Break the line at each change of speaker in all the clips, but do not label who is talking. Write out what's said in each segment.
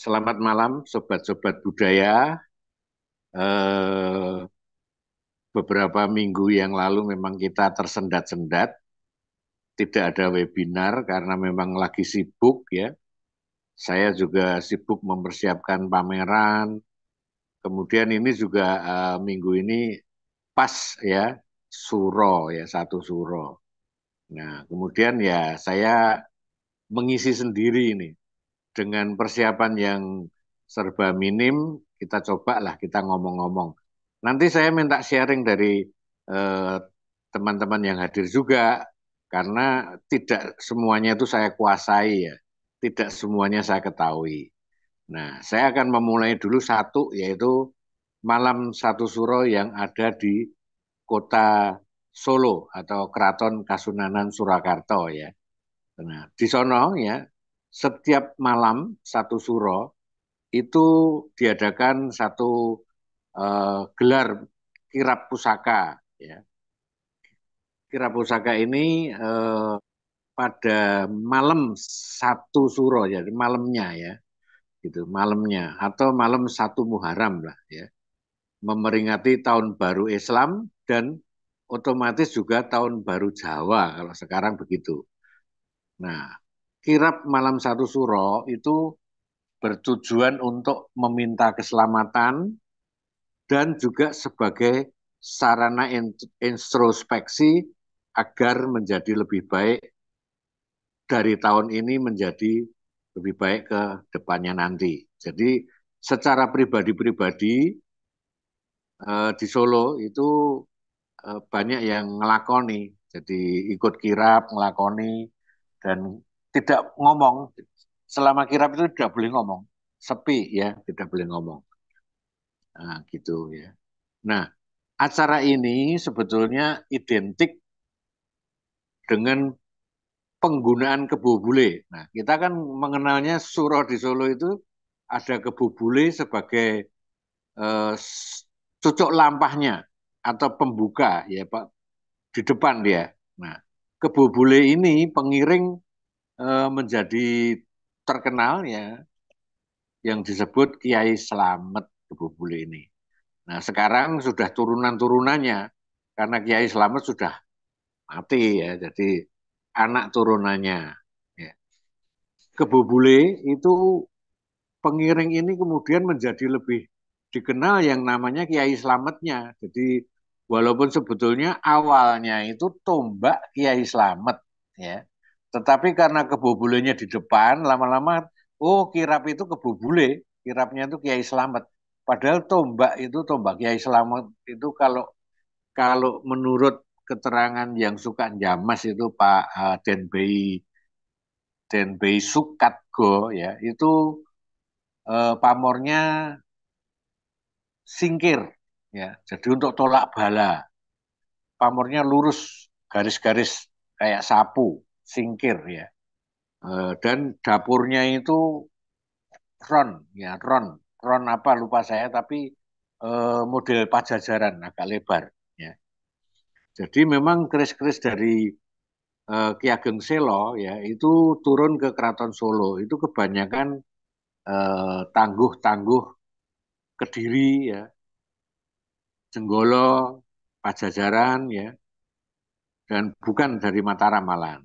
selamat malam sobat-sobat budaya. Eh, beberapa minggu yang lalu memang kita tersendat-sendat, tidak ada webinar karena memang lagi sibuk ya. Saya juga sibuk mempersiapkan pameran. Kemudian ini juga eh, minggu ini pas ya suro ya satu suro. Nah kemudian ya saya mengisi sendiri ini dengan persiapan yang serba minim, kita coba lah kita ngomong-ngomong. Nanti saya minta sharing dari eh, teman-teman eh, yang hadir juga, karena tidak semuanya itu saya kuasai ya, tidak semuanya saya ketahui. Nah, saya akan memulai dulu satu, yaitu malam satu suro yang ada di kota Solo atau Keraton Kasunanan Surakarta ya. Nah, di sono ya setiap malam satu suro itu diadakan satu uh, gelar kirap pusaka. Ya. Kirap pusaka ini uh, pada malam satu suro, jadi malamnya ya, gitu, malamnya atau malam satu Muharram lah ya, memperingati tahun baru Islam dan otomatis juga tahun baru Jawa kalau sekarang begitu. Nah, kirap malam satu suro itu bertujuan untuk meminta keselamatan dan juga sebagai sarana introspeksi agar menjadi lebih baik dari tahun ini menjadi lebih baik ke depannya nanti. Jadi secara pribadi-pribadi eh, di Solo itu eh, banyak yang ngelakoni, jadi ikut kirap, ngelakoni, dan tidak ngomong selama kirap itu tidak boleh ngomong sepi ya tidak boleh ngomong nah, gitu ya nah acara ini sebetulnya identik dengan penggunaan kebu bule. Nah, kita kan mengenalnya Suro di Solo itu ada kebu bule sebagai eh, cucuk lampahnya atau pembuka ya Pak di depan dia. Nah, kebu bule ini pengiring Eh, menjadi terkenal ya yang disebut Kiai Slamet Kebubule ini. Nah sekarang sudah turunan-turunannya karena Kiai Slamet sudah mati ya, jadi anak turunannya. Ya. Kebubule itu pengiring ini kemudian menjadi lebih dikenal yang namanya Kiai Slametnya. Jadi walaupun sebetulnya awalnya itu tombak Kiai Slamet ya. Tetapi karena kebobolenya di depan, lama-lama, oh kirap itu kebobole, kirapnya itu Kiai selamat Padahal tombak itu tombak Kiai selamat itu kalau kalau menurut keterangan yang suka jamas itu Pak Denbei eh, Denbei Sukatgo ya itu uh, pamornya singkir ya. Jadi untuk tolak bala pamornya lurus garis-garis kayak sapu singkir ya. Eh, dan dapurnya itu ron ya ron ron apa lupa saya tapi eh, model pajajaran agak lebar ya. Jadi memang keris-keris dari eh, Ki Ageng Selo ya itu turun ke Keraton Solo itu kebanyakan tangguh-tangguh Kediri ya. Jenggolo, Pajajaran ya. Dan bukan dari Mataram Malang.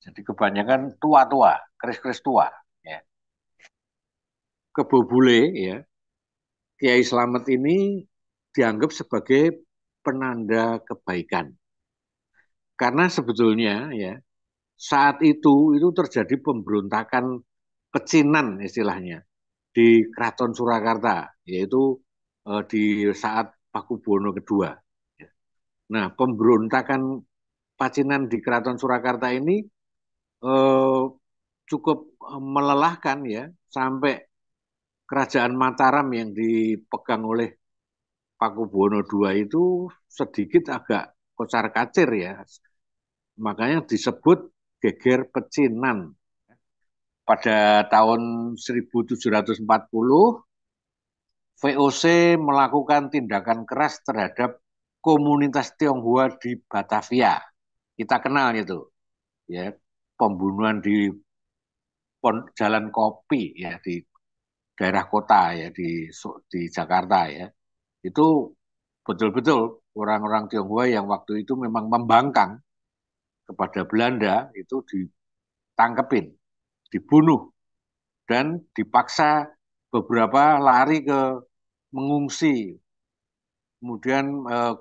Jadi kebanyakan tua-tua, keris-keris tua. Ya. Kebobule, ya, Kiai Slamet ini dianggap sebagai penanda kebaikan. Karena sebetulnya ya saat itu itu terjadi pemberontakan pecinan istilahnya di Keraton Surakarta yaitu eh, di saat Pakubuwono kedua. Ya. Nah pemberontakan pacinan di Keraton Surakarta ini eh, cukup eh, melelahkan ya sampai kerajaan Mataram yang dipegang oleh Pakubuwono II itu sedikit agak kocar kacir ya makanya disebut geger pecinan pada tahun 1740 VOC melakukan tindakan keras terhadap komunitas Tionghoa di Batavia kita kenal itu ya pembunuhan di Jalan Kopi ya di daerah kota ya di di Jakarta ya. Itu betul-betul orang-orang Tionghoa yang waktu itu memang membangkang kepada Belanda itu ditangkepin, dibunuh dan dipaksa beberapa lari ke mengungsi. Kemudian eh,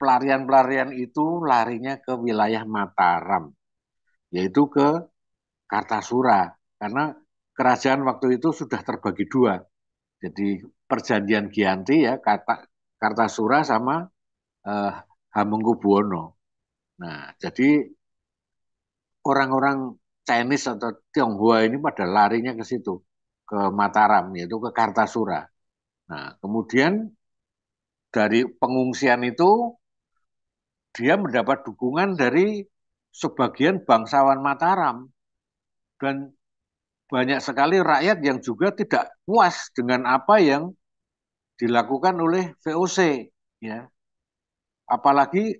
pelarian-pelarian itu larinya ke wilayah Mataram yaitu ke Kartasura karena kerajaan waktu itu sudah terbagi dua. Jadi perjanjian Giyanti ya kata Kartasura sama eh, Hamengkubuwono. Nah, jadi orang-orang Chinese atau Tionghoa ini pada larinya ke situ, ke Mataram yaitu ke Kartasura. Nah, kemudian dari pengungsian itu dia mendapat dukungan dari sebagian bangsawan Mataram dan banyak sekali rakyat yang juga tidak puas dengan apa yang dilakukan oleh VOC ya. Apalagi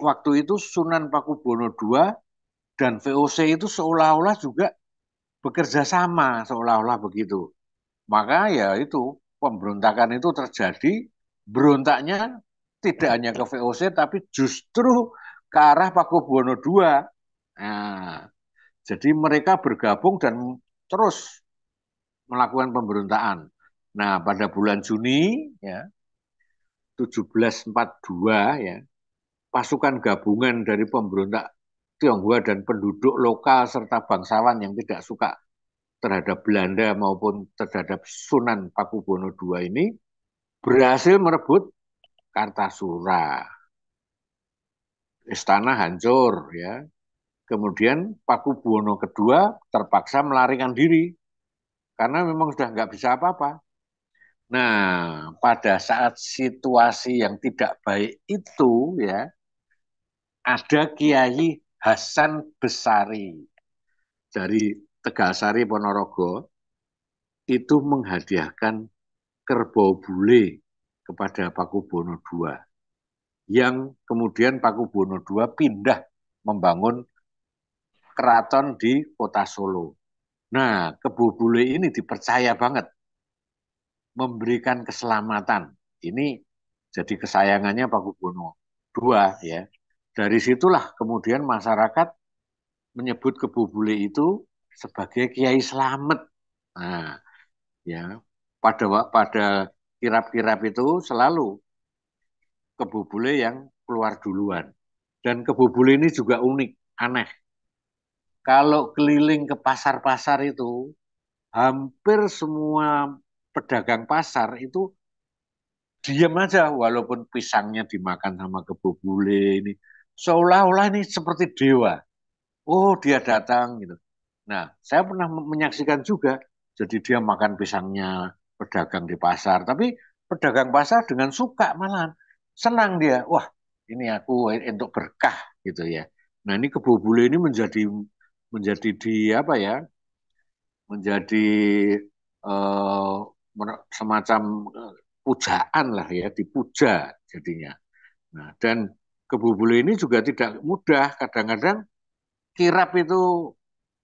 waktu itu Sunan Pakubono II dan VOC itu seolah-olah juga bekerja sama, seolah-olah begitu. Maka ya itu, pemberontakan itu terjadi, berontaknya tidak hanya ke VOC, tapi justru ke arah Pakubuwono II. Nah, jadi mereka bergabung dan terus melakukan pemberontakan. Nah, pada bulan Juni ya 1742 ya pasukan gabungan dari pemberontak Tionghoa dan penduduk lokal serta bangsawan yang tidak suka terhadap Belanda maupun terhadap Sunan Pakubono II ini berhasil merebut Kartasura istana hancur ya. Kemudian Paku Buwono kedua terpaksa melarikan diri karena memang sudah nggak bisa apa-apa. Nah, pada saat situasi yang tidak baik itu ya ada Kiai Hasan Besari dari Tegalsari Ponorogo itu menghadiahkan kerbau bule kepada Paku Buwono II yang kemudian Buwono II pindah membangun keraton di kota Solo. Nah, Kebu Bule ini dipercaya banget memberikan keselamatan. Ini jadi kesayangannya Buwono II ya. Dari situlah kemudian masyarakat menyebut Kebu Bule itu sebagai Kiai Selamet. Nah, ya pada pada kirap-kirap itu selalu kebobule yang keluar duluan. Dan kebobule ini juga unik, aneh. Kalau keliling ke pasar-pasar itu, hampir semua pedagang pasar itu diam aja walaupun pisangnya dimakan sama kebobule ini. Seolah-olah ini seperti dewa. Oh, dia datang gitu. Nah, saya pernah menyaksikan juga jadi dia makan pisangnya pedagang di pasar, tapi pedagang pasar dengan suka malahan senang dia wah ini aku untuk berkah gitu ya nah ini bule ini menjadi menjadi di apa ya menjadi uh, semacam eh, pujaan lah ya dipuja jadinya nah dan bule ini juga tidak mudah kadang-kadang kirap itu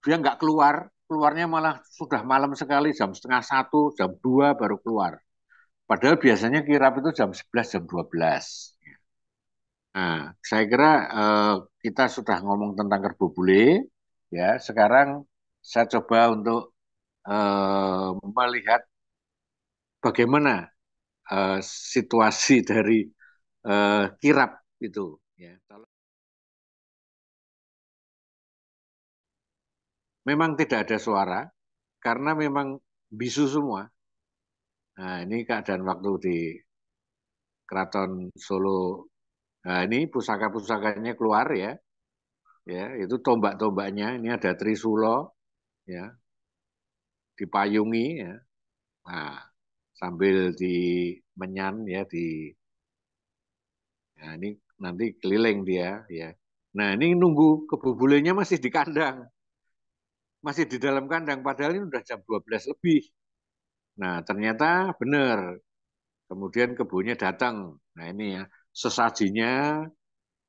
dia nggak keluar keluarnya malah sudah malam sekali jam setengah satu jam dua baru keluar Padahal biasanya kirap itu jam 11, jam 12. Nah, saya kira eh, kita sudah ngomong tentang kerbau bule, ya. Sekarang saya coba untuk eh, melihat bagaimana eh, situasi dari eh, kirap itu, ya. kalau... Memang tidak ada suara karena memang bisu semua. Nah, ini keadaan waktu di Keraton Solo. Nah, ini pusaka-pusakanya keluar ya. Ya, itu tombak-tombaknya. Ini ada Trisulo ya. Dipayungi ya. Nah, sambil di menyan ya di Nah, ini nanti keliling dia ya. Nah, ini nunggu kebubulenya masih di kandang. Masih di dalam kandang padahal ini sudah jam 12 lebih. Nah, ternyata benar. Kemudian kebunnya datang. Nah, ini ya, sesajinya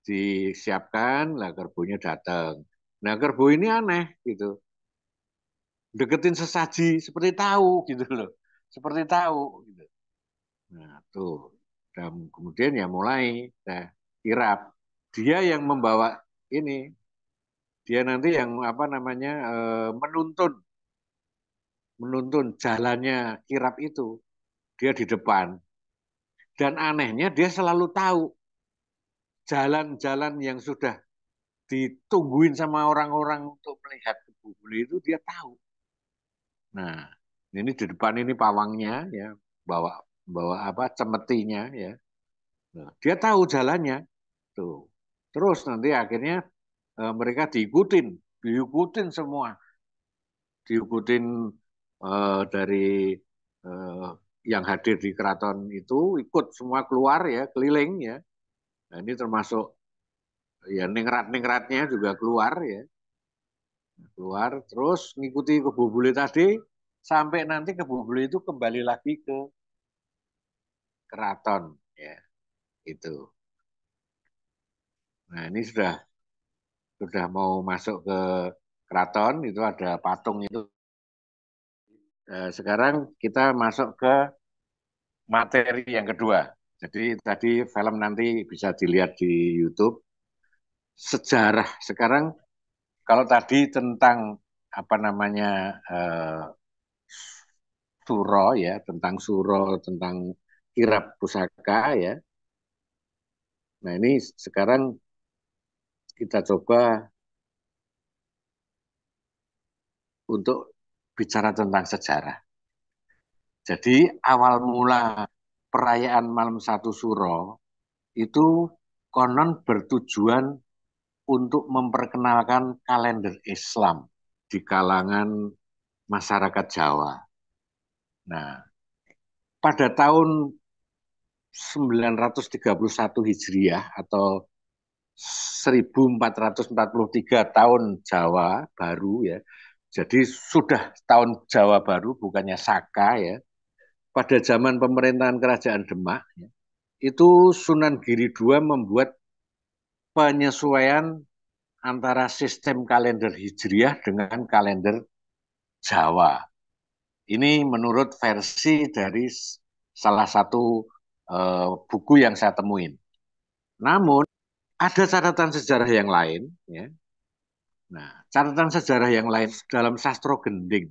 disiapkan, lah kerbunya datang. Nah, kerbu ini aneh gitu. Deketin sesaji seperti tahu gitu loh. Seperti tahu gitu. Nah, tuh. Dan kemudian ya mulai nah, kirap. Dia yang membawa ini. Dia nanti yang apa namanya eh, menuntun menuntun jalannya kirap itu, dia di depan. Dan anehnya dia selalu tahu jalan-jalan yang sudah ditungguin sama orang-orang untuk melihat tubuh beli itu dia tahu. Nah, ini di depan ini pawangnya ya, bawa bawa apa cemetinya ya. Nah, dia tahu jalannya. Tuh. Terus nanti akhirnya e, mereka diikutin, diikutin semua. Diikutin Eh, dari eh, yang hadir di keraton itu ikut semua keluar ya keliling ya nah, ini termasuk ya ningrat ningratnya juga keluar ya keluar terus ngikuti kebubuli tadi sampai nanti kebubuli itu kembali lagi ke keraton ya itu nah ini sudah sudah mau masuk ke keraton itu ada patung itu Eh, sekarang kita masuk ke materi yang kedua. Jadi tadi film nanti bisa dilihat di YouTube. Sejarah sekarang kalau tadi tentang apa namanya uh, suro ya, tentang suro, tentang kirab pusaka ya. Nah ini sekarang kita coba untuk bicara tentang sejarah. Jadi awal mula perayaan malam satu suro itu konon bertujuan untuk memperkenalkan kalender Islam di kalangan masyarakat Jawa. Nah, pada tahun 931 Hijriah atau 1443 tahun Jawa baru ya, jadi sudah tahun Jawa Baru, bukannya Saka ya. Pada zaman pemerintahan Kerajaan Demak, ya, itu Sunan Giri II membuat penyesuaian antara sistem kalender Hijriah dengan kalender Jawa. Ini menurut versi dari salah satu e, buku yang saya temuin. Namun ada catatan sejarah yang lain, ya, Nah, catatan sejarah yang lain dalam sastro gending,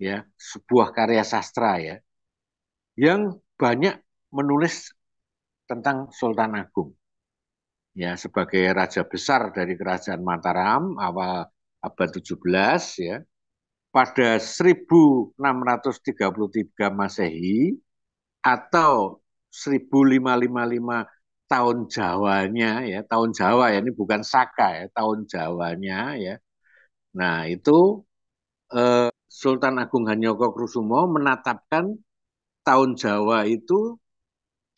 ya, sebuah karya sastra ya, yang banyak menulis tentang Sultan Agung, ya, sebagai raja besar dari kerajaan Mataram awal abad 17 ya. Pada 1633 Masehi atau 1555 tahun Jawanya ya, tahun Jawa ya ini bukan Saka ya, tahun Jawanya ya. Nah, itu eh, Sultan Agung Hanyoko Krusumo menatapkan tahun Jawa itu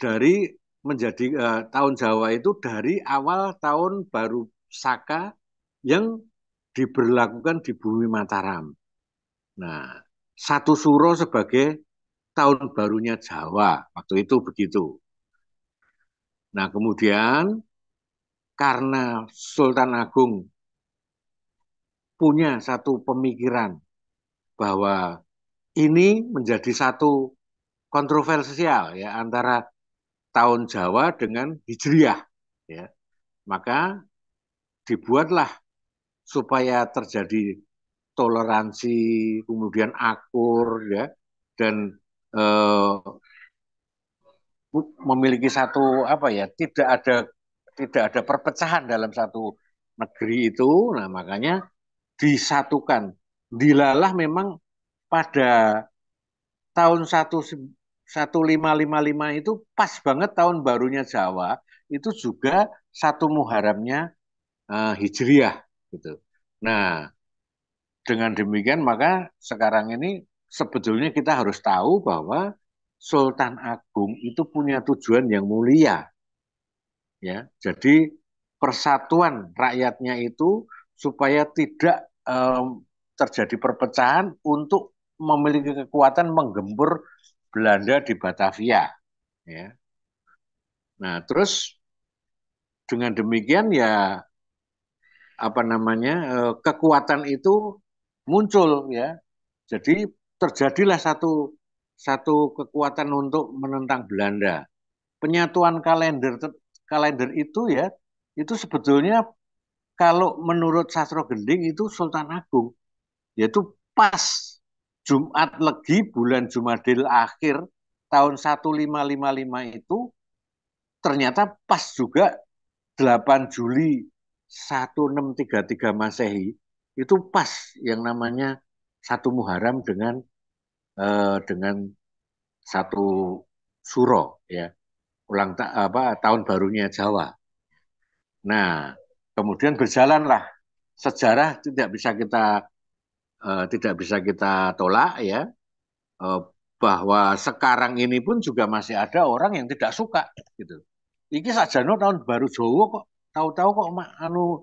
dari menjadi eh, tahun Jawa itu dari awal tahun baru Saka yang diberlakukan di bumi Mataram. Nah, satu suro sebagai tahun barunya Jawa waktu itu begitu. Nah, kemudian karena Sultan Agung punya satu pemikiran bahwa ini menjadi satu kontroversial ya antara tahun Jawa dengan Hijriah ya. Maka dibuatlah supaya terjadi toleransi, kemudian akur ya dan eh, memiliki satu apa ya tidak ada tidak ada perpecahan dalam satu negeri itu nah makanya disatukan dilalah memang pada tahun 1555 itu pas banget tahun barunya Jawa itu juga satu muharamnya uh, eh, Hijriah gitu. Nah, dengan demikian maka sekarang ini sebetulnya kita harus tahu bahwa Sultan Agung itu punya tujuan yang mulia. Ya, jadi persatuan rakyatnya itu supaya tidak um, terjadi perpecahan untuk memiliki kekuatan menggempur Belanda di Batavia. Ya. Nah, terus dengan demikian ya apa namanya e, kekuatan itu muncul ya. Jadi terjadilah satu satu kekuatan untuk menentang Belanda. Penyatuan kalender kalender itu ya itu sebetulnya kalau menurut sastro gending itu Sultan Agung yaitu pas Jumat Legi bulan Jumadil akhir tahun 1555 itu ternyata pas juga 8 Juli 1633 Masehi itu pas yang namanya satu Muharram dengan eh, dengan satu suro ya ulang ta apa tahun barunya Jawa. Nah kemudian berjalanlah sejarah tidak bisa kita eh, tidak bisa kita tolak ya eh, bahwa sekarang ini pun juga masih ada orang yang tidak suka gitu. saja no tahun baru Jawa kok tahu-tahu kok anu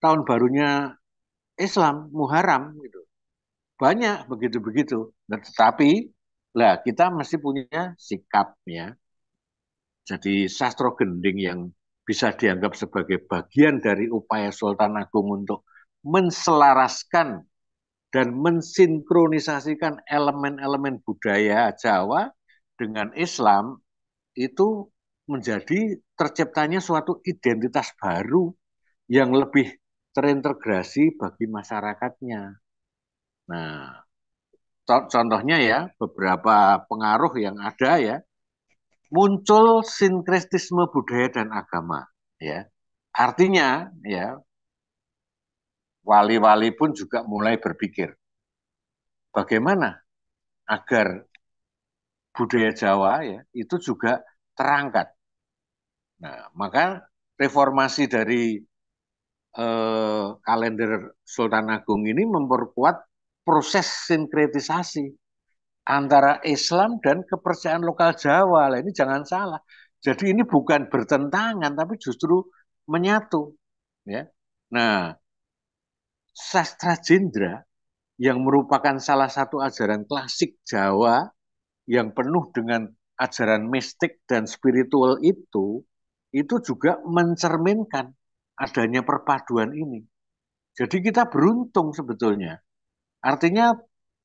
tahun barunya Islam Muharram gitu. Banyak begitu-begitu. Nah, tetapi lah kita mesti punya sikapnya. Jadi sastra gending yang bisa dianggap sebagai bagian dari upaya Sultan Agung untuk menselaraskan dan mensinkronisasikan elemen-elemen budaya Jawa dengan Islam itu menjadi terciptanya suatu identitas baru yang lebih terintegrasi bagi masyarakatnya. Nah, contohnya ya beberapa pengaruh yang ada ya muncul sinkretisme budaya dan agama ya artinya ya wali-wali pun juga mulai berpikir bagaimana agar budaya Jawa ya itu juga terangkat nah maka reformasi dari eh, kalender Sultan Agung ini memperkuat proses sinkretisasi antara Islam dan kepercayaan lokal Jawa. Lah ini jangan salah. Jadi ini bukan bertentangan tapi justru menyatu, ya. Nah, sastra jendra yang merupakan salah satu ajaran klasik Jawa yang penuh dengan ajaran mistik dan spiritual itu itu juga mencerminkan adanya perpaduan ini. Jadi kita beruntung sebetulnya Artinya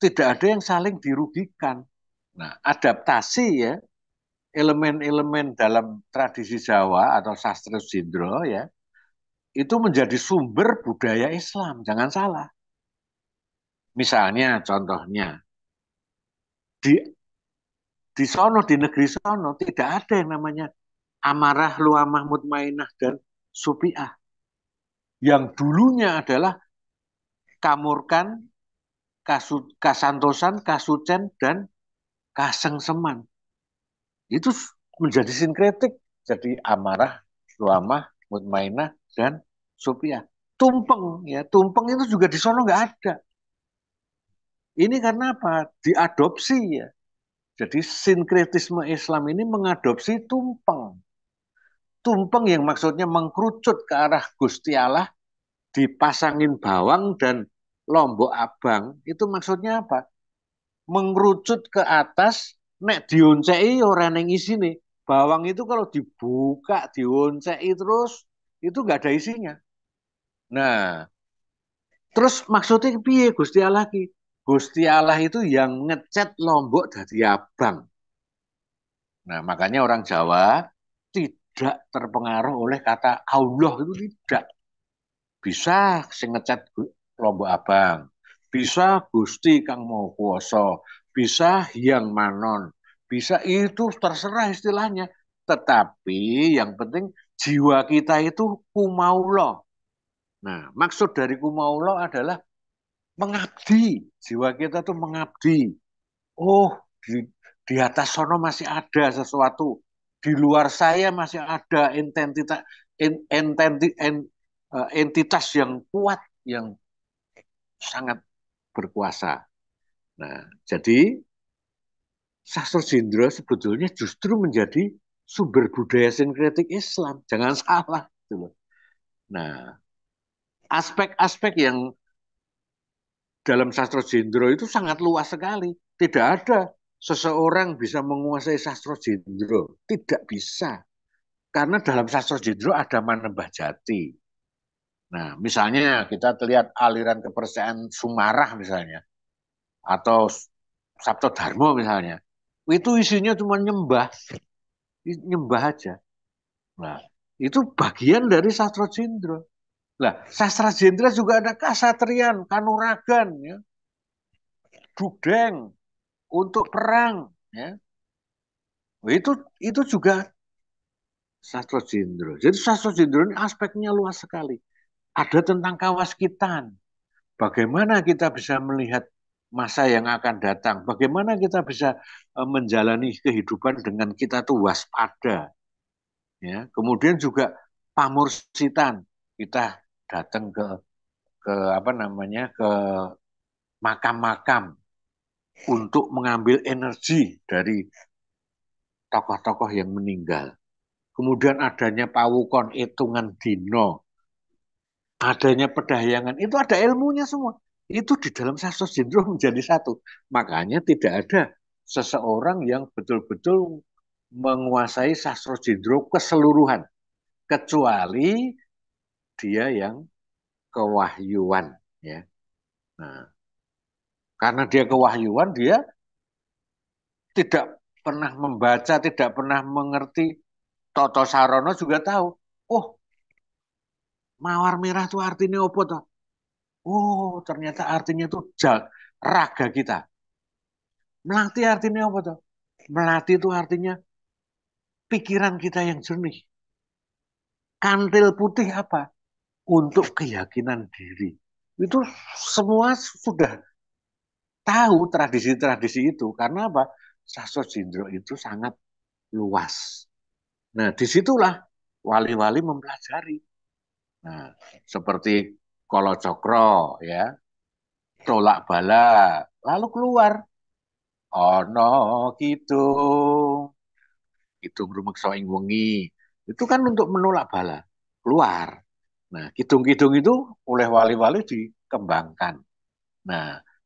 tidak ada yang saling dirugikan. Nah, adaptasi ya, elemen-elemen dalam tradisi Jawa atau sastra Sindro ya, itu menjadi sumber budaya Islam, jangan salah. Misalnya contohnya, di di sono, di negeri sono, tidak ada yang namanya amarah, luamah, Mainah dan supiah. Yang dulunya adalah kamurkan Kasu, Kasantosan, Kasucen, dan Kasengseman. Itu menjadi sinkretik, jadi amarah, suamah, mutmainah, dan supiah. Tumpeng, ya tumpeng itu juga di sono nggak ada. Ini karena apa? Diadopsi ya. Jadi sinkretisme Islam ini mengadopsi tumpeng. Tumpeng yang maksudnya mengkerucut ke arah Gusti Allah, dipasangin bawang dan Lombok Abang itu maksudnya apa? Mengerucut ke atas nek orang yang isi nih, Bawang itu kalau dibuka, dioncei terus itu nggak ada isinya. Nah, terus maksudnya piye Gusti Allah ki? Gusti Allah itu yang ngecat Lombok dari Abang. Nah, makanya orang Jawa tidak terpengaruh oleh kata Allah itu tidak. Bisa ngecat Lombok Abang. Bisa Gusti Kang Maha bisa Hyang Manon, bisa itu terserah istilahnya. Tetapi yang penting jiwa kita itu kumaulo. Nah, maksud dari kumaulo adalah mengabdi. Jiwa kita tuh mengabdi. Oh, di, di atas sono masih ada sesuatu. Di luar saya masih ada eh, entitas yang kuat yang sangat berkuasa. Nah, jadi sastra Sindro sebetulnya justru menjadi sumber budaya sinkretik Islam. Jangan salah. Gitu nah, aspek-aspek yang dalam sastra Sindro itu sangat luas sekali. Tidak ada seseorang bisa menguasai sastra Sindro. Tidak bisa. Karena dalam sastra Sindro ada manembah jati, Nah, misalnya kita terlihat aliran kepercayaan Sumarah misalnya, atau Sabto Dharma misalnya, itu isinya cuma nyembah, nyembah aja. Nah, itu bagian dari sastra jendra. Nah, sastra jendra juga ada kasatrian, kanuragan, ya. dudeng, untuk perang. Ya. Nah, itu itu juga sastra jendra. Jadi sastra jendra ini aspeknya luas sekali ada tentang kawaskitan. Bagaimana kita bisa melihat masa yang akan datang? Bagaimana kita bisa e, menjalani kehidupan dengan kita tuh waspada? Ya, kemudian juga pamursitan. Kita datang ke ke apa namanya? ke makam-makam untuk mengambil energi dari tokoh-tokoh yang meninggal. Kemudian adanya pawukon hitungan dino adanya pedahyangan itu ada ilmunya semua. Itu di dalam sastra jendro menjadi satu. Makanya tidak ada seseorang yang betul-betul menguasai sastra jendro keseluruhan. Kecuali dia yang kewahyuan. ya. Nah, karena dia kewahyuan, dia tidak pernah membaca, tidak pernah mengerti. Toto Sarono juga tahu, oh mawar merah itu artinya apa toh? Oh, ternyata artinya itu raga kita. Melati artinya apa toh? Melati itu artinya pikiran kita yang jernih. Kantil putih apa? Untuk keyakinan diri. Itu semua sudah tahu tradisi-tradisi itu. Karena apa? Sastra Jindro itu sangat luas. Nah, disitulah wali-wali mempelajari Nah, seperti kolo cokro ya, tolak bala, lalu keluar. oh no gitu. kidung rumekso soing wengi. Itu kan untuk menolak bala, keluar. Nah, kidung-kidung itu oleh wali-wali dikembangkan. Nah,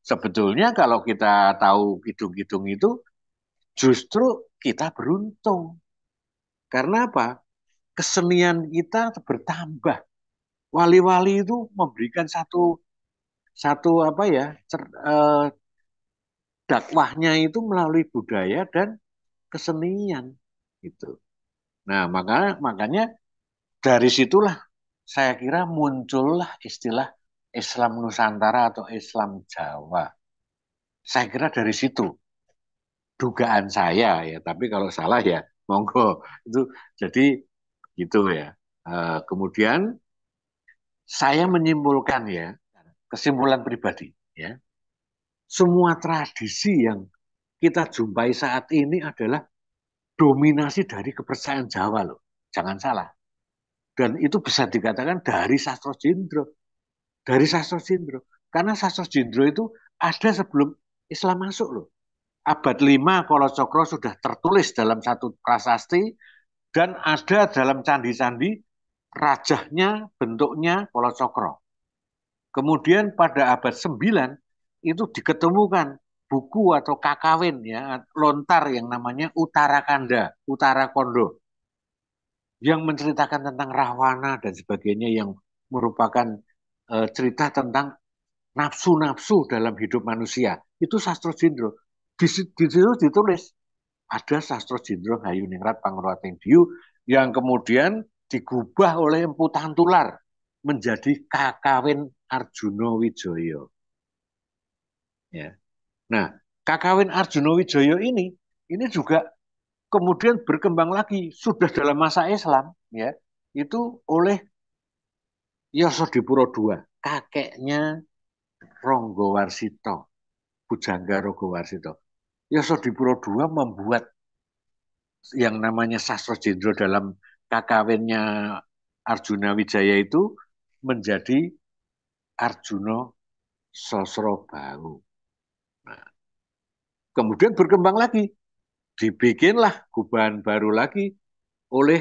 sebetulnya kalau kita tahu kidung-kidung itu justru kita beruntung. Karena apa? Kesenian kita bertambah wali-wali itu memberikan satu satu apa ya cer, eh, dakwahnya itu melalui budaya dan kesenian gitu. Nah maka makanya dari situlah saya kira muncullah istilah Islam Nusantara atau Islam Jawa. Saya kira dari situ dugaan saya ya, tapi kalau salah ya monggo itu jadi gitu ya. Eh, kemudian saya menyimpulkan ya, kesimpulan pribadi ya. Semua tradisi yang kita jumpai saat ini adalah dominasi dari kepercayaan Jawa loh. Jangan salah. Dan itu bisa dikatakan dari sastra Jindro. Dari sastra Jindro. Karena sastra Jindro itu ada sebelum Islam masuk loh. Abad 5 Cokro sudah tertulis dalam satu prasasti dan ada dalam candi-candi rajahnya bentuknya cokro. Kemudian pada abad 9 itu diketemukan buku atau kakawin ya lontar yang namanya Utara Kanda, Utara Kondo yang menceritakan tentang Rahwana dan sebagainya yang merupakan e, cerita tentang nafsu-nafsu dalam hidup manusia. Itu sastra jindro. Di, situ ditulis ada sastra jindro Hayuningrat Ningrat Diu yang kemudian digubah oleh Empu Tantular menjadi Kakawin Arjuna Wijoyo. Ya. Nah, Kakawin Arjuna Wijoyo ini ini juga kemudian berkembang lagi sudah dalam masa Islam ya itu oleh Yosodipuro II kakeknya Ronggo Warsito Bujangga Ronggo Warsito Yosodipuro II membuat yang namanya sastra jendro dalam kakawinnya Arjuna Wijaya itu menjadi Arjuna Bahu. Nah, kemudian berkembang lagi, dibikinlah gubahan baru lagi oleh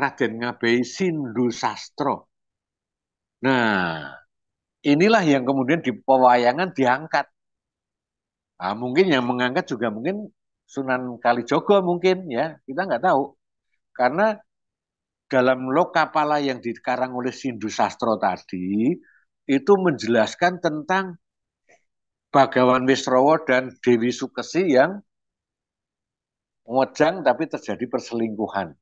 Raden Ngabei Sindu Sastro. Nah, inilah yang kemudian di pewayangan diangkat. Nah, mungkin yang mengangkat juga mungkin Sunan Kalijogo mungkin ya, kita nggak tahu. Karena dalam lokapala yang dikarang oleh Sindu Sastro tadi itu menjelaskan tentang Bagawan Wisrowo dan Dewi Sukesi yang ngejang tapi terjadi perselingkuhan.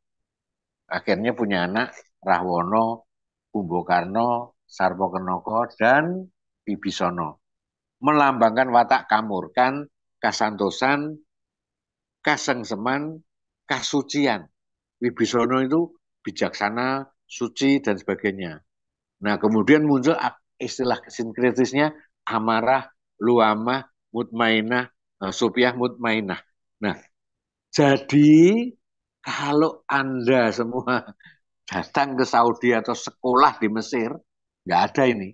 Akhirnya punya anak Rahwono, Kumbokarno, Sarpo Kenoko, dan Bibisono. Melambangkan watak kamurkan, kasantosan, kasengseman, kasucian. Wibisono itu bijaksana, suci, dan sebagainya. Nah, kemudian muncul istilah sinkretisnya amarah, luamah, mutmainah, eh, supiah, mutmainah. Nah, jadi kalau Anda semua datang ke Saudi atau sekolah di Mesir, nggak ada ini.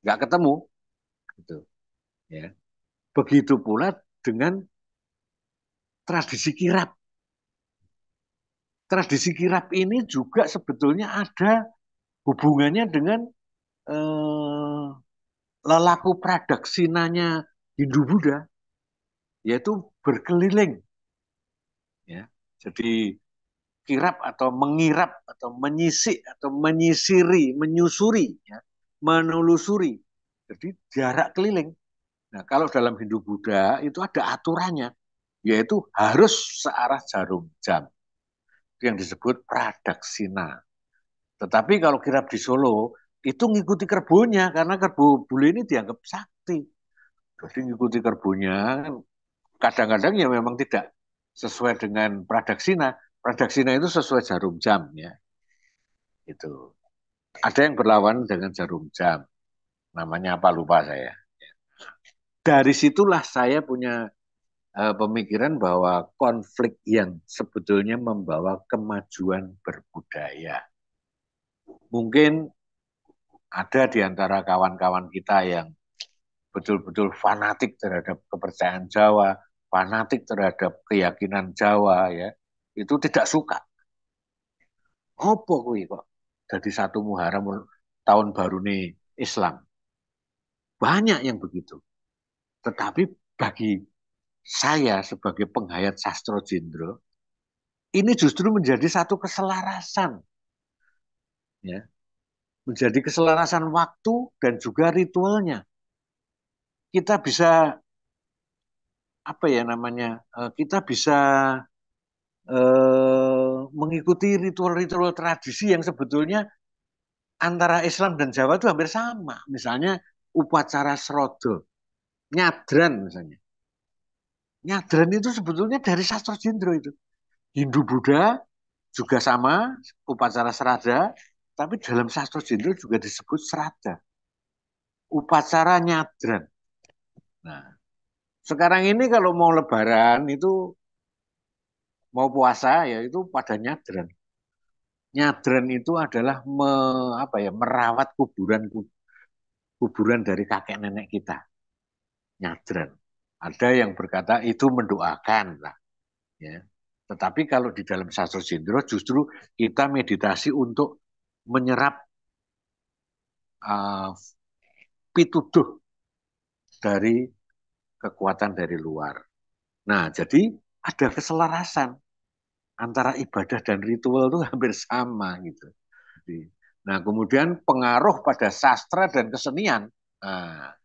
Nggak ketemu. Gitu. Ya. Begitu pula dengan tradisi kirap tradisi kirap ini juga sebetulnya ada hubungannya dengan eh, lelaku pradaksinanya Hindu Buddha yaitu berkeliling ya jadi kirap atau mengirap atau menyisik atau menyisiri menyusuri ya menelusuri jadi jarak keliling nah kalau dalam Hindu Buddha itu ada aturannya yaitu harus searah jarum jam yang disebut Pradaksina. Tetapi kalau kirap di Solo itu ngikuti kerbunya karena kerbau bule ini dianggap sakti. Jadi ngikuti kerbunya, kadang-kadang ya memang tidak sesuai dengan Pradaksina. Pradaksina itu sesuai jarum jam ya. Itu. Ada yang berlawan dengan jarum jam. Namanya apa lupa saya. Dari situlah saya punya Eh, pemikiran bahwa konflik yang sebetulnya membawa kemajuan berbudaya. Mungkin ada di antara kawan-kawan kita yang betul-betul fanatik terhadap kepercayaan Jawa, fanatik terhadap keyakinan Jawa ya, itu tidak suka. Oh, kuwi kok jadi satu muharam tahun baru nih Islam. Banyak yang begitu. Tetapi bagi saya sebagai penghayat sastro Jindro ini justru menjadi satu keselarasan ya menjadi keselarasan waktu dan juga ritualnya kita bisa apa ya namanya eh, kita bisa eh, mengikuti ritual-ritual tradisi yang sebetulnya antara Islam dan Jawa itu hampir sama misalnya upacara serodo nyadran misalnya nyadran itu sebetulnya dari sastra jindro itu. Hindu Buddha juga sama upacara serada, tapi dalam sastra jindro juga disebut serada. Upacara nyadran. Nah, sekarang ini kalau mau lebaran itu mau puasa ya itu pada nyadran. Nyadran itu adalah me, apa ya, merawat kuburan kuburan dari kakek nenek kita. Nyadran. Ada yang berkata itu mendoakan. lah. ya. Tetapi kalau di dalam sastra sindro justru kita meditasi untuk menyerap uh, pituduh dari kekuatan dari luar. Nah, jadi ada keselarasan antara ibadah dan ritual itu hampir sama gitu. Nah, kemudian pengaruh pada sastra dan kesenian. Nah,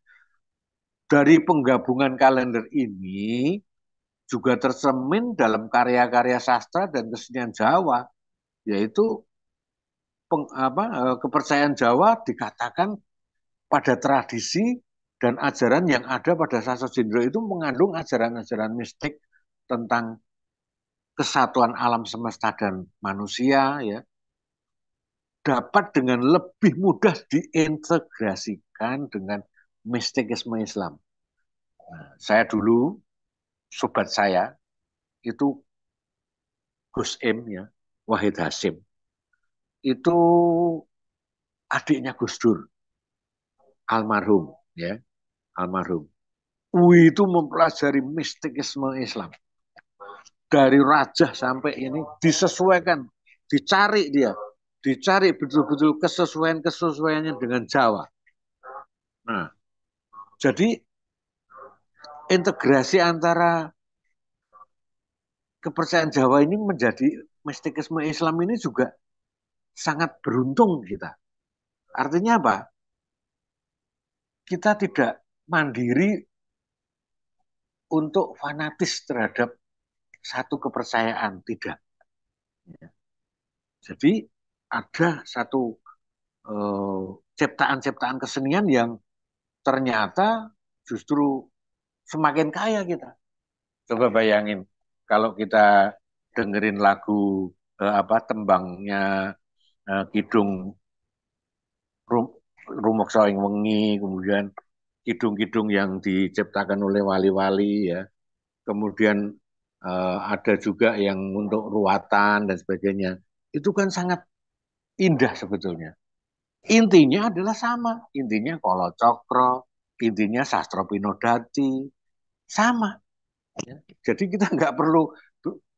dari penggabungan kalender ini juga tercermin dalam karya-karya sastra dan kesenian Jawa, yaitu peng, apa, eh, kepercayaan Jawa dikatakan pada tradisi dan ajaran yang ada pada sastra Jendro itu mengandung ajaran-ajaran mistik tentang kesatuan alam semesta dan manusia, ya, dapat dengan lebih mudah diintegrasikan dengan mistikisme Islam. Nah, saya dulu, sobat saya, itu Gus M ya, Wahid Hasim. Itu adiknya Gus Dur, almarhum ya, almarhum. Ui itu mempelajari mistikisme Islam. Dari raja sampai ini disesuaikan, dicari dia, dicari betul-betul kesesuaian-kesesuaiannya dengan Jawa. Nah, jadi integrasi antara kepercayaan Jawa ini menjadi mistikisme Islam ini juga sangat beruntung kita. Artinya apa? Kita tidak mandiri untuk fanatis terhadap satu kepercayaan, tidak. Ya. Jadi ada satu eh, ciptaan-ciptaan eh, kesenian yang ternyata justru semakin kaya kita. Coba bayangin kalau kita dengerin lagu eh, apa tembangnya eh, Kidung Rum, rumok wengi, kemudian kidung-kidung yang diciptakan oleh wali-wali ya. Kemudian eh, ada juga yang untuk ruatan dan sebagainya. Itu kan sangat indah sebetulnya. Intinya adalah sama. Intinya kalau cokro, intinya sastra pinodati, sama. Ya. Jadi kita nggak perlu,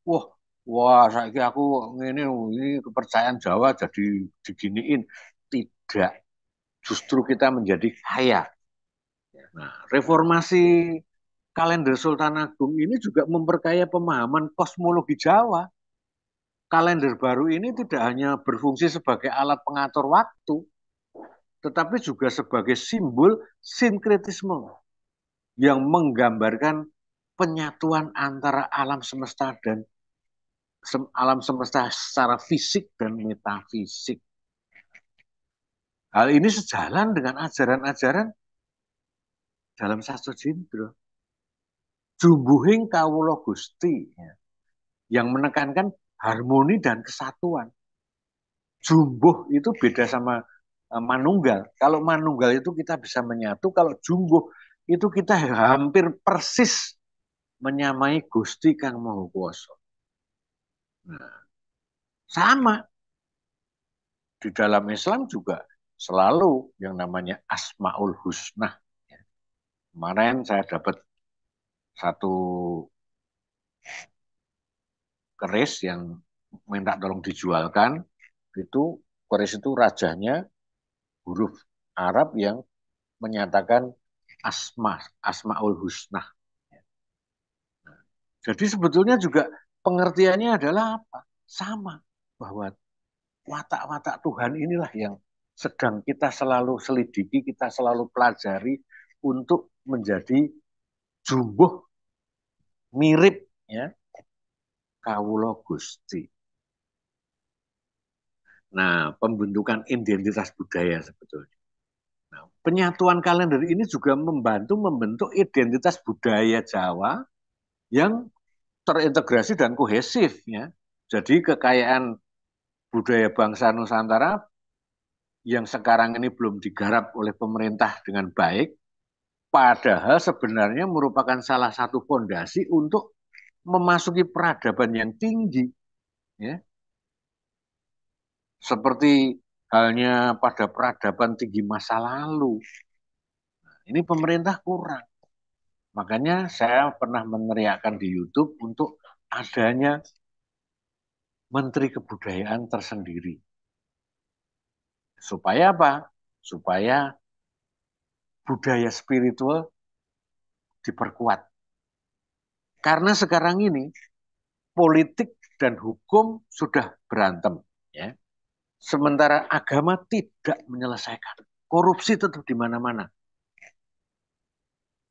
wah, wah, saya aku ini, ini kepercayaan Jawa jadi diginiin. Tidak. Justru kita menjadi kaya. Nah, reformasi kalender Sultan Agung ini juga memperkaya pemahaman kosmologi Jawa. Kalender baru ini tidak hanya berfungsi sebagai alat pengatur waktu, tetapi juga sebagai simbol sinkretisme yang menggambarkan penyatuan antara alam semesta dan alam semesta secara fisik dan metafisik. Hal ini sejalan dengan ajaran-ajaran dalam satu jindro. Jumbuhing kawulo Gusti ya, yang menekankan harmoni dan kesatuan. Jumbuh itu beda sama Eh, manunggal. Kalau manunggal itu kita bisa menyatu, kalau jumbo itu kita hampir persis menyamai Gusti Kang Maha Kuasa. Nah, sama di dalam Islam juga selalu yang namanya Asmaul Husna. Kemarin saya dapat satu keris yang minta tolong dijualkan itu keris itu rajanya huruf Arab yang menyatakan asma asmaul husna. Jadi sebetulnya juga pengertiannya adalah apa? Sama bahwa watak-watak Tuhan inilah yang sedang kita selalu selidiki, kita selalu pelajari untuk menjadi jumbuh mirip ya kawula Gusti. Nah, pembentukan identitas budaya sebetulnya. Nah, penyatuan kalender ini juga membantu membentuk identitas budaya Jawa yang terintegrasi dan kohesif ya. Jadi kekayaan budaya bangsa Nusantara yang sekarang ini belum digarap oleh pemerintah dengan baik, padahal sebenarnya merupakan salah satu fondasi untuk memasuki peradaban yang tinggi. Ya. Seperti halnya pada peradaban tinggi masa lalu. Nah, ini pemerintah kurang. Makanya saya pernah meneriakkan di YouTube untuk adanya Menteri Kebudayaan tersendiri. Supaya apa? Supaya budaya spiritual diperkuat. Karena sekarang ini politik dan hukum sudah berantem, ya. Sementara agama tidak menyelesaikan. Korupsi tetap di mana-mana.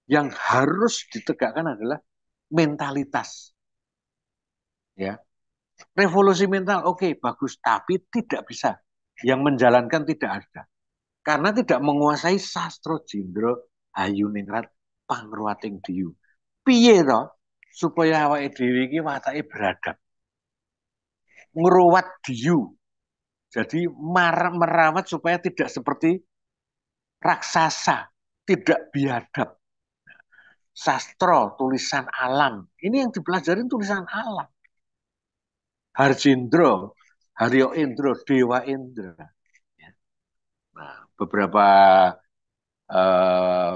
Yang harus ditegakkan adalah mentalitas. Ya. Revolusi mental oke okay, bagus, tapi tidak bisa. Yang menjalankan tidak ada. Karena tidak menguasai sastro jindro hayuningrat pangruating diyu. Piye supaya awake dhewe iki watake beradab. Ngruwat diyu jadi merawat supaya tidak seperti raksasa, tidak biadab. Sastro, tulisan alam. Ini yang dipelajarin tulisan alam. Harjindro, Haryo Indro, Dewa Indra. Ya. Nah, beberapa uh,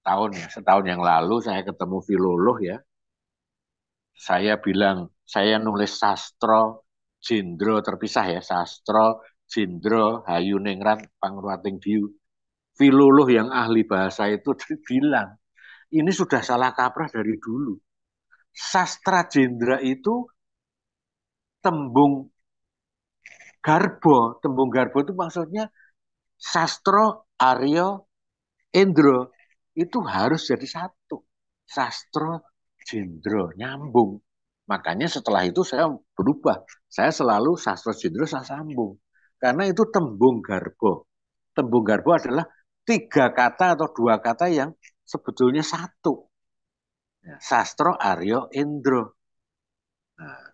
tahun ya, setahun yang lalu saya ketemu filolog ya. Saya bilang, saya nulis sastro Jendro terpisah ya sastra Jendro Hayu Ningrat Pangruating Diu filuluh yang ahli bahasa itu bilang ini sudah salah kaprah dari dulu sastra jendra itu tembung garbo tembung garbo itu maksudnya sastro Aryo Indro itu harus jadi satu sastro Jendro nyambung Makanya setelah itu saya berubah. Saya selalu sastra jendro saya sambung. Karena itu tembung garbo. Tembung garbo adalah tiga kata atau dua kata yang sebetulnya satu. Ya, sastro, Aryo, Indro. Nah,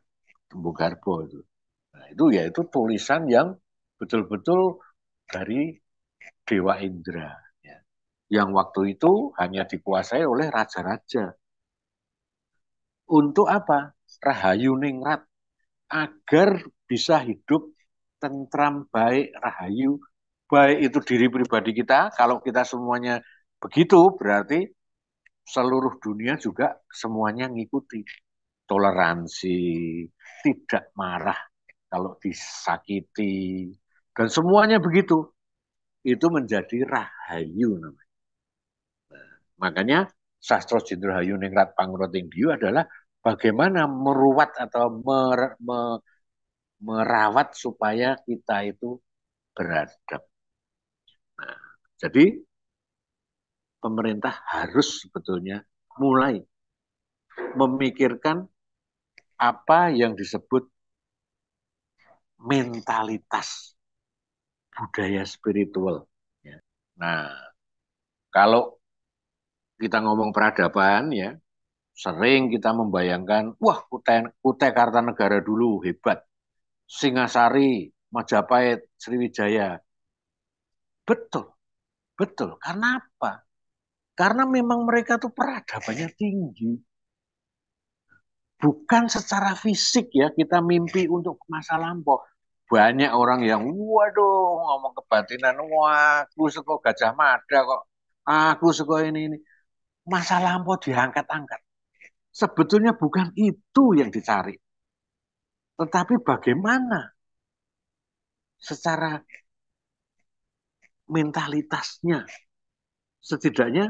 tembung garbo itu. Nah, itu yaitu tulisan yang betul-betul dari Dewa Indra. Ya. Yang waktu itu hanya dikuasai oleh raja-raja. Untuk apa? Rahayu Ningrat agar bisa hidup tentram baik rahayu baik itu diri pribadi kita kalau kita semuanya begitu berarti seluruh dunia juga semuanya ngikuti toleransi tidak marah kalau disakiti dan semuanya begitu itu menjadi rahayu namanya nah, makanya sastra Jendrahayu Ningrat Pangroting Diyu adalah bagaimana meruat atau mer, merawat supaya kita itu beradab. Nah, jadi pemerintah harus sebetulnya mulai memikirkan apa yang disebut mentalitas budaya spiritual. Ya. Nah, kalau kita ngomong peradaban ya, sering kita membayangkan, wah Kutai, Kutai Kartanegara dulu hebat, Singasari, Majapahit, Sriwijaya. Betul, betul. Karena apa? Karena memang mereka tuh peradabannya tinggi. Bukan secara fisik ya kita mimpi untuk masa lampau. Banyak orang yang waduh ngomong kebatinan, wah aku suka Gajah Mada kok, aku suka ini ini. Masa lampau diangkat-angkat. Sebetulnya bukan itu yang dicari. Tetapi bagaimana secara mentalitasnya, setidaknya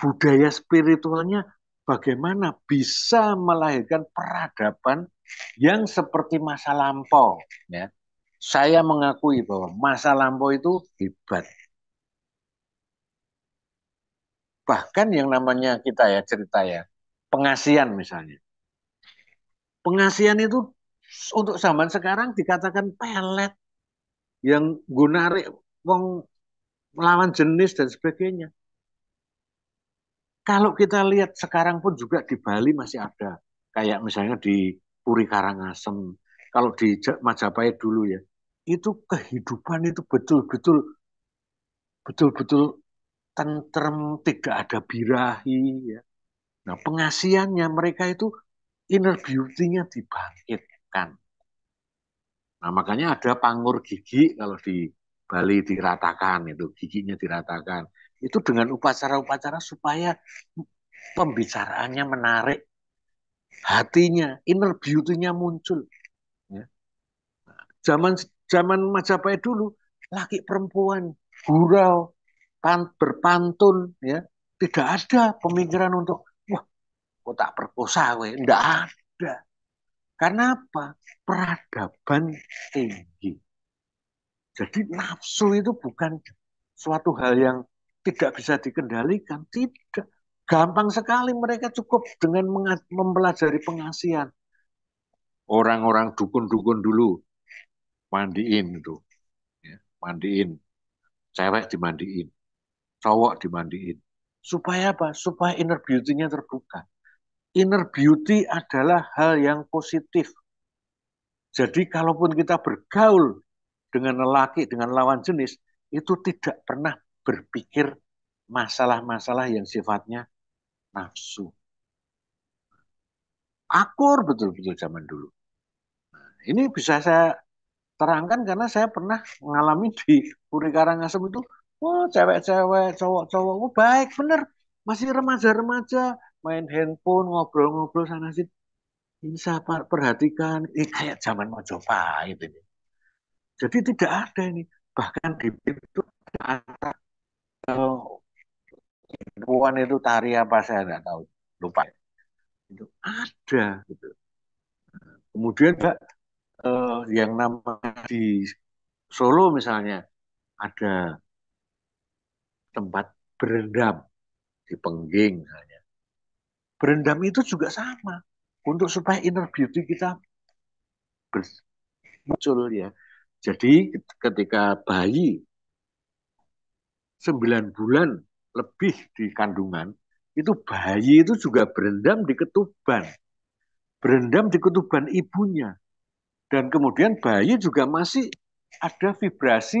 budaya spiritualnya bagaimana bisa melahirkan peradaban yang seperti masa lampau. Ya. Saya mengakui bahwa masa lampau itu hebat. Bahkan yang namanya kita ya cerita ya, pengasian misalnya. Pengasian itu untuk zaman sekarang dikatakan pelet yang gunari wong melawan jenis dan sebagainya. Kalau kita lihat sekarang pun juga di Bali masih ada kayak misalnya di Puri Karangasem, kalau di Majapahit dulu ya, itu kehidupan itu betul-betul betul-betul tentrem, tidak ada birahi ya. Nah, pengasihannya mereka itu inner beauty-nya dibangkitkan. Nah, makanya ada pangur gigi kalau di Bali diratakan itu, giginya diratakan. Itu dengan upacara-upacara supaya pembicaraannya menarik, hatinya, inner beauty-nya muncul. Ya. Nah, zaman zaman Majapahit dulu, laki perempuan, gurau, pan, berpantun, ya tidak ada pemikiran untuk kok tak perkosa gue ndak ada karena apa peradaban tinggi jadi nafsu itu bukan suatu hal yang tidak bisa dikendalikan tidak gampang sekali mereka cukup dengan mempelajari pengasihan orang-orang dukun-dukun dulu mandiin itu ya, mandiin cewek dimandiin cowok dimandiin supaya apa supaya inner beauty-nya terbuka inner beauty adalah hal yang positif. Jadi kalaupun kita bergaul dengan lelaki, dengan lawan jenis, itu tidak pernah berpikir masalah-masalah yang sifatnya nafsu. Akur betul-betul zaman dulu. Nah, ini bisa saya terangkan karena saya pernah mengalami di Puri Karangasem itu, oh, cewek-cewek, cowok-cowok, oh, baik benar. masih remaja-remaja, main handphone ngobrol-ngobrol sana sih bisa perhatikan ini kayak zaman Majapahit gitu ini jadi tidak ada ini bahkan di itu ada kalau eh, perempuan itu tari apa saya tidak tahu lupa itu ada gitu kemudian Pak, eh, yang namanya di Solo misalnya ada tempat berendam di Pengging misalnya berendam itu juga sama untuk supaya inner beauty kita muncul ya. Jadi ketika bayi sembilan bulan lebih di kandungan, itu bayi itu juga berendam di ketuban. Berendam di ketuban ibunya. Dan kemudian bayi juga masih ada vibrasi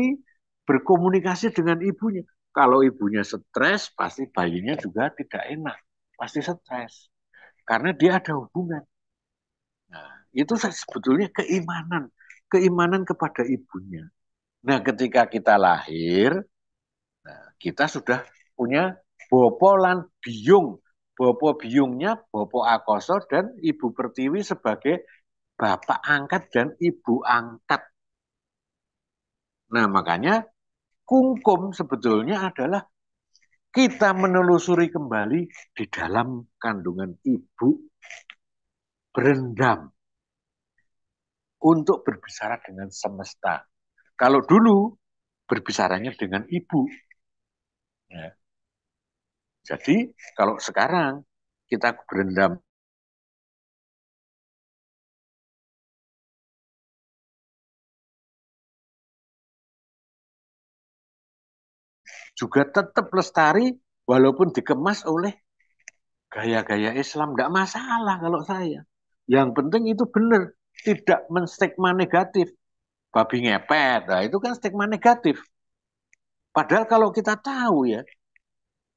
berkomunikasi dengan ibunya. Kalau ibunya stres, pasti bayinya juga tidak enak pasti stres karena dia ada hubungan. Nah, itu sebetulnya keimanan, keimanan kepada ibunya. Nah, ketika kita lahir, nah, kita sudah punya bopo lan biung, bopo biungnya bopo akoso dan ibu pertiwi sebagai bapak angkat dan ibu angkat. Nah, makanya kungkum sebetulnya adalah kita menelusuri kembali di dalam kandungan ibu berendam untuk berbicara dengan semesta. Kalau dulu berbicaranya dengan ibu. Ya. Jadi kalau sekarang kita berendam juga tetap lestari walaupun dikemas oleh gaya-gaya Islam. Tidak masalah kalau saya. Yang penting itu benar. Tidak menstigma negatif. Babi ngepet, nah, itu kan stigma negatif. Padahal kalau kita tahu ya,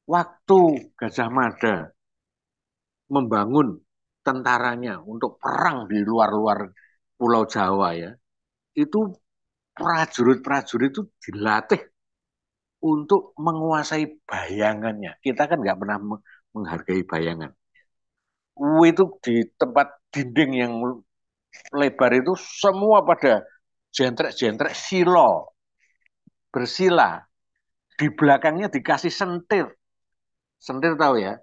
waktu Gajah Mada membangun tentaranya untuk perang di luar-luar Pulau Jawa ya, itu prajurit-prajurit itu dilatih untuk menguasai bayangannya. Kita kan nggak pernah menghargai bayangan. U itu di tempat dinding yang lebar itu semua pada jentrek-jentrek silo, bersila. Di belakangnya dikasih sentir. Sentir tahu ya?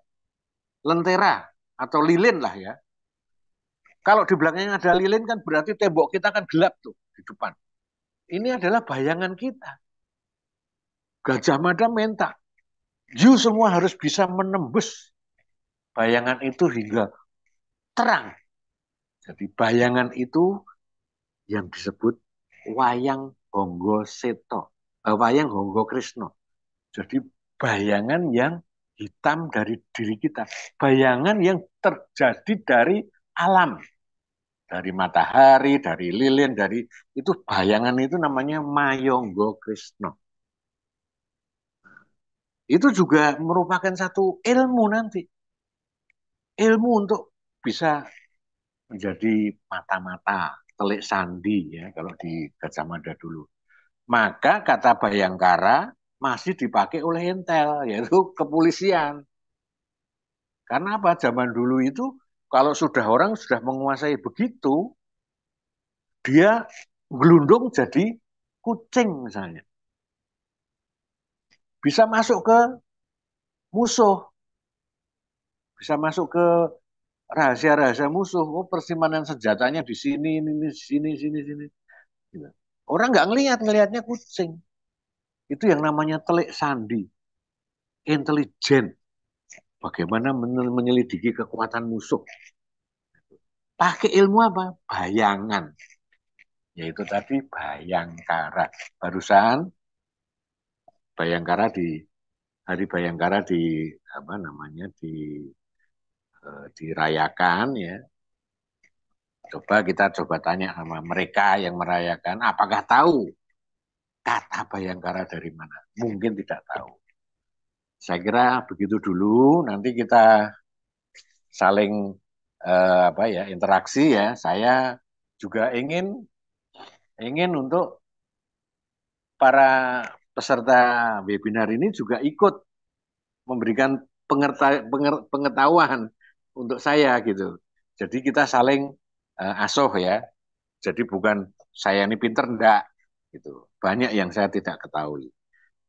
Lentera atau lilin lah ya. Kalau di belakangnya ada lilin kan berarti tembok kita kan gelap tuh di depan. Ini adalah bayangan kita Gajah Mada minta, you semua harus bisa menembus bayangan itu hingga terang. Jadi bayangan itu yang disebut wayang Honggo Seto, eh, wayang Honggo Krishna. Jadi bayangan yang hitam dari diri kita, bayangan yang terjadi dari alam, dari matahari, dari lilin, dari itu bayangan itu namanya Mayonggo Krishna itu juga merupakan satu ilmu nanti. Ilmu untuk bisa menjadi mata-mata, telik sandi ya kalau di Gajah Mada dulu. Maka kata Bayangkara masih dipakai oleh intel yaitu kepolisian. Karena apa? Zaman dulu itu kalau sudah orang sudah menguasai begitu, dia gelundung jadi kucing misalnya bisa masuk ke musuh, bisa masuk ke rahasia-rahasia musuh. Oh, persimpanan senjatanya di sini, ini, ini sini, sini, sini. Gitu. Orang nggak ngelihat, ngelihatnya kucing. Itu yang namanya telik sandi, intelijen. Bagaimana menyelidiki kekuatan musuh? Pakai ilmu apa? Bayangan. Yaitu tadi bayangkara. Barusan Bayangkara di Hari Bayangkara di apa namanya di eh, dirayakan ya. Coba kita coba tanya sama mereka yang merayakan, apakah tahu kata Bayangkara dari mana? Mungkin tidak tahu. Saya kira begitu dulu. Nanti kita saling eh, apa ya interaksi ya. Saya juga ingin ingin untuk para peserta webinar ini juga ikut memberikan pengetahuan untuk saya gitu. Jadi kita saling uh, asuh ya. Jadi bukan saya ini pinter enggak gitu. Banyak yang saya tidak ketahui.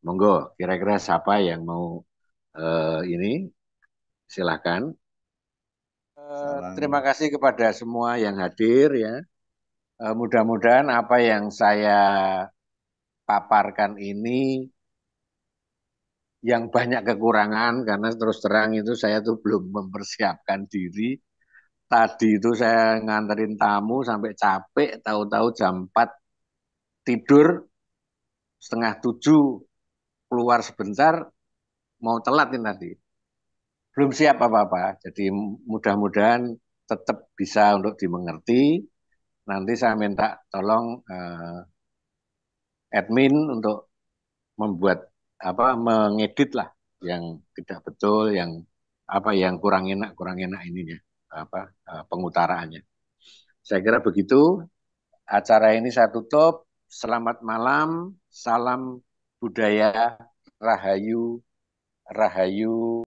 Monggo, kira-kira siapa yang mau uh, ini? Silahkan. Uh, eh, terima kasih kepada semua yang hadir ya. Uh, Mudah-mudahan apa yang saya paparkan ini yang banyak kekurangan karena terus terang itu saya tuh belum mempersiapkan diri. Tadi itu saya nganterin tamu sampai capek, tahu-tahu jam 4 tidur setengah tujuh keluar sebentar mau telatin tadi. Belum siap apa-apa. Jadi mudah-mudahan tetap bisa untuk dimengerti. Nanti saya minta tolong eh, admin untuk membuat apa mengedit lah yang tidak betul yang apa yang kurang enak kurang enak ininya apa eh, pengutaraannya saya kira begitu acara ini saya tutup selamat malam salam budaya rahayu rahayu